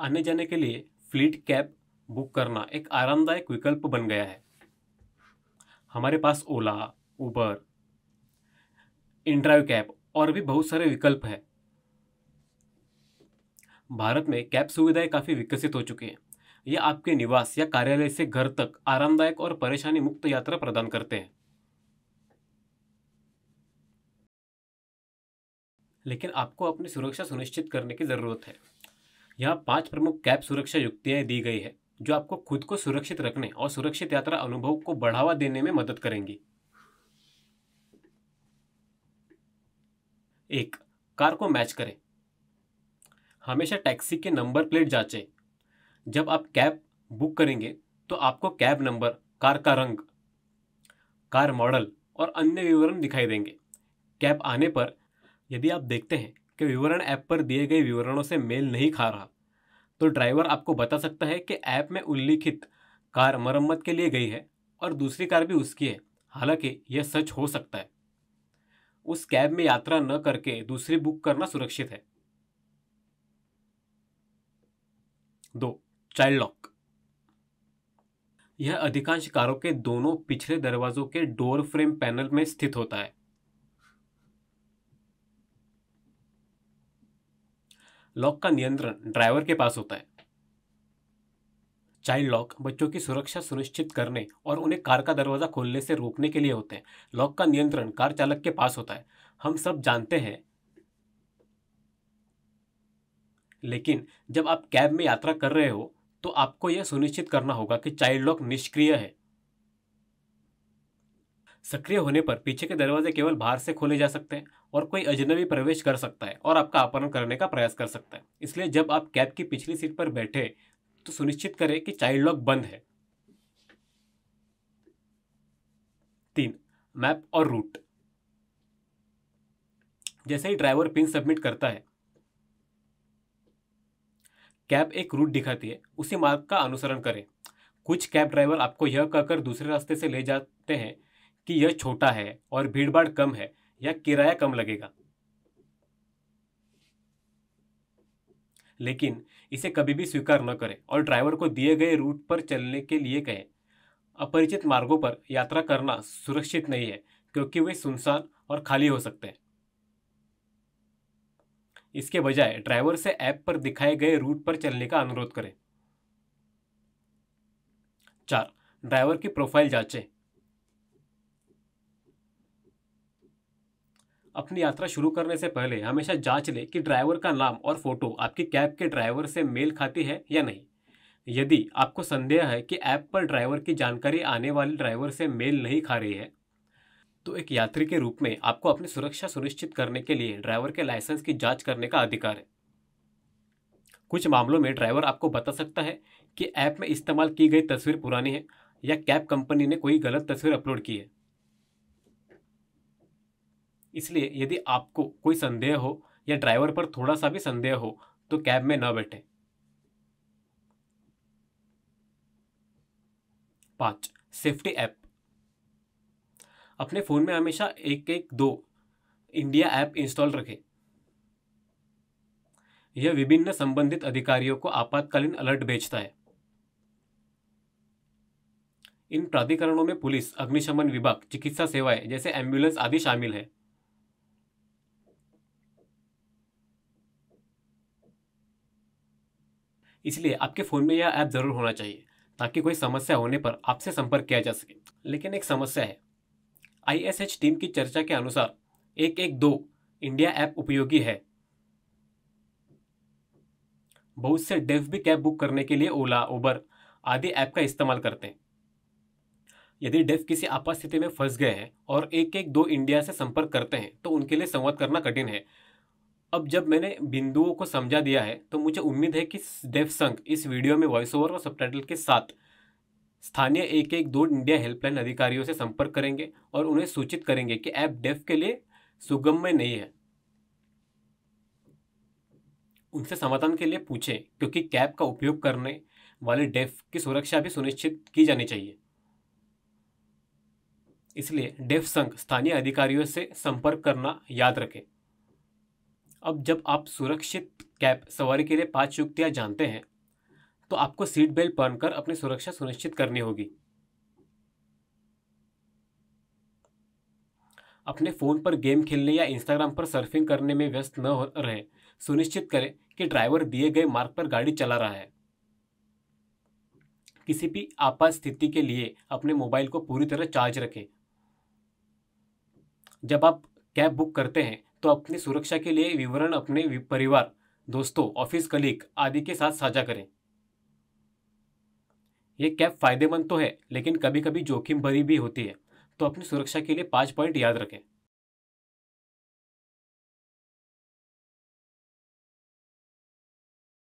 आने जाने के लिए फ्लीट कैब बुक करना एक आरामदायक विकल्प बन गया है हमारे पास ओला उबर इंड्राइव कैब और भी बहुत सारे विकल्प हैं भारत में कैब सुविधाएं काफ़ी विकसित हो चुकी हैं यह आपके निवास या कार्यालय से घर तक आरामदायक और परेशानी मुक्त यात्रा प्रदान करते हैं लेकिन आपको अपनी सुरक्षा सुनिश्चित करने की ज़रूरत है यहाँ पांच प्रमुख कैब सुरक्षा युक्तियाँ दी गई है जो आपको खुद को सुरक्षित रखने और सुरक्षित यात्रा अनुभव को बढ़ावा देने में मदद करेंगी एक कार को मैच करें हमेशा टैक्सी के नंबर प्लेट जांचें जब आप कैब बुक करेंगे तो आपको कैब नंबर कार का रंग कार मॉडल और अन्य विवरण दिखाई देंगे कैब आने पर यदि आप देखते हैं कि विवरण ऐप पर दिए गए विवरणों से मेल नहीं खा रहा तो ड्राइवर आपको बता सकता है कि ऐप में उल्लिखित कार मरम्मत के लिए गई है और दूसरी कार भी उसकी है हालांकि यह सच हो सकता है उस कैब में यात्रा न करके दूसरी बुक करना सुरक्षित है दो चाइल्ड लॉक यह अधिकांश कारों के दोनों पिछले दरवाजों के डोर फ्रेम पैनल में स्थित होता है लॉक का नियंत्रण ड्राइवर के पास होता है चाइल्ड लॉक बच्चों की सुरक्षा सुनिश्चित करने और उन्हें कार का दरवाज़ा खोलने से रोकने के लिए होते हैं लॉक का नियंत्रण कार चालक के पास होता है हम सब जानते हैं लेकिन जब आप कैब में यात्रा कर रहे हो तो आपको यह सुनिश्चित करना होगा कि चाइल्ड लॉक निष्क्रिय है सक्रिय होने पर पीछे के दरवाजे केवल बाहर से खोले जा सकते हैं और कोई अजनबी प्रवेश कर सकता है और आपका अपहरण करने का प्रयास कर सकता है इसलिए जब आप कैब की पिछली सीट पर बैठे तो सुनिश्चित करें कि चाइल्ड लॉक बंद है तीन मैप और रूट जैसे ही ड्राइवर पिन सबमिट करता है कैब एक रूट दिखाती है उसी मार्ग का अनुसरण करें कुछ कैब ड्राइवर आपको यह कहकर दूसरे रास्ते से ले जाते हैं कि यह छोटा है और भीड़भाड़ कम है या किराया कम लगेगा लेकिन इसे कभी भी स्वीकार न करें और ड्राइवर को दिए गए रूट पर चलने के लिए कहें अपरिचित मार्गों पर यात्रा करना सुरक्षित नहीं है क्योंकि वे सुनसान और खाली हो सकते हैं इसके बजाय ड्राइवर से ऐप पर दिखाए गए रूट पर चलने का अनुरोध करें चार ड्राइवर की प्रोफाइल जांचें अपनी यात्रा शुरू करने से पहले हमेशा जांच लें कि ड्राइवर का नाम और फोटो आपकी कैब के ड्राइवर से मेल खाती है या नहीं यदि आपको संदेह है कि ऐप पर ड्राइवर की जानकारी आने वाले ड्राइवर से मेल नहीं खा रही है तो एक यात्री के रूप में आपको अपनी सुरक्षा सुनिश्चित करने के लिए ड्राइवर के लाइसेंस की जांच करने का अधिकार है कुछ मामलों में ड्राइवर आपको बता सकता है कि ऐप में इस्तेमाल की गई तस्वीर पुरानी है या कैब कंपनी ने कोई गलत तस्वीर अपलोड की है इसलिए यदि आपको कोई संदेह हो या ड्राइवर पर थोड़ा सा भी संदेह हो तो कैब में न बैठे पांच सेफ्टी ऐप अपने फ़ोन में हमेशा एक एक दो इंडिया ऐप इंस्टॉल रखें यह विभिन्न संबंधित अधिकारियों को आपातकालीन अलर्ट भेजता है इन प्राधिकरणों में पुलिस अग्निशमन विभाग चिकित्सा सेवाएं जैसे एम्बुलेंस आदि शामिल है इसलिए आपके फ़ोन में यह ऐप ज़रूर होना चाहिए ताकि कोई समस्या होने पर आपसे संपर्क किया जा सके लेकिन एक समस्या है आई टीम की चर्चा के अनुसार एक एक दो इंडिया ऐप उपयोगी है बहुत से डेव भी कैब बुक करने के लिए ओला उबर आदि ऐप का इस्तेमाल करते हैं यदि डेफ किसी आपात स्थिति में फंस गए हैं और एक एक दो इंडिया से संपर्क करते हैं तो उनके लिए संवाद करना कठिन है अब जब मैंने बिंदुओं को समझा दिया है तो मुझे उम्मीद है कि संघ इस वीडियो में वॉइस ओवर और सबटाइटल के साथ स्थानीय एक एक दो इंडिया हेल्पलाइन अधिकारियों से संपर्क करेंगे और उन्हें सूचित करेंगे कि ऐप डेफ के लिए सुगम्य नहीं है उनसे समाधान के लिए पूछें क्योंकि कैब का उपयोग करने वाले डेफ की सुरक्षा भी सुनिश्चित की जानी चाहिए इसलिए डेफ संघ स्थानीय अधिकारियों से संपर्क करना याद रखें अब जब आप सुरक्षित कैब सवारी के लिए पाँच युक्तियाँ जानते हैं तो आपको सीट बेल्ट पहनकर अपनी सुरक्षा सुनिश्चित करनी होगी अपने फ़ोन पर गेम खेलने या इंस्टाग्राम पर सर्फिंग करने में व्यस्त न हो रहे सुनिश्चित करें कि ड्राइवर दिए गए मार्ग पर गाड़ी चला रहा है किसी भी आपात स्थिति के लिए अपने मोबाइल को पूरी तरह चार्ज रखें जब आप कैब बुक करते हैं तो अपनी सुरक्षा के लिए विवरण अपने परिवार दोस्तों ऑफिस कलीग आदि के साथ साझा करें ये कैप फायदेमंद तो है लेकिन कभी कभी जोखिम भरी भी होती है तो अपनी सुरक्षा के लिए पाँच पॉइंट याद रखें